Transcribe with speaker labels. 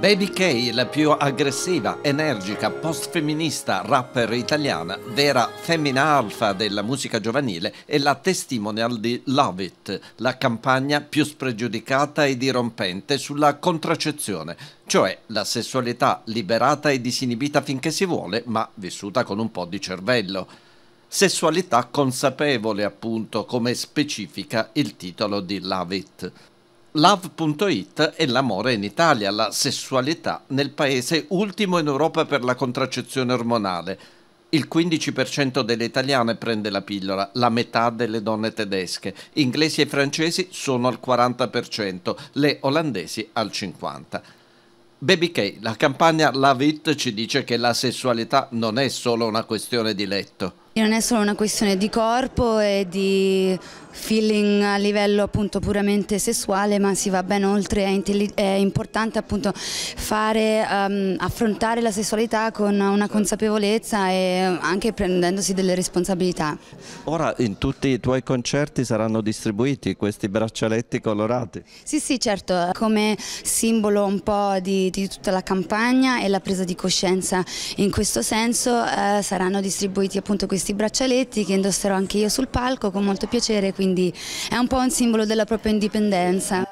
Speaker 1: Baby Kay, la più aggressiva, energica, post-femminista rapper italiana, vera femmina alfa della musica giovanile, è la testimonial di Love It, la campagna più spregiudicata e dirompente sulla contraccezione, cioè la sessualità liberata e disinibita finché si vuole, ma vissuta con un po' di cervello. Sessualità consapevole, appunto, come specifica il titolo di Love It. Love.it e l'amore in Italia, la sessualità nel paese ultimo in Europa per la contraccezione ormonale. Il 15% delle italiane prende la pillola, la metà delle donne tedesche, inglesi e francesi sono al 40%, le olandesi al 50%. Baby K, la campagna Love It ci dice che la sessualità non è solo una questione di letto non è solo
Speaker 2: una questione di corpo e di feeling a livello appunto puramente sessuale ma si va ben oltre, è, è importante appunto fare, um, affrontare la sessualità con una certo. consapevolezza e anche prendendosi delle responsabilità.
Speaker 3: Ora in tutti i tuoi concerti saranno distribuiti questi braccialetti colorati?
Speaker 2: Sì sì certo, come simbolo un po' di, di tutta la campagna e la presa di coscienza in questo senso eh, saranno distribuiti appunto questi questi braccialetti che indosserò anche io sul palco con molto piacere, quindi è un po' un simbolo della propria indipendenza.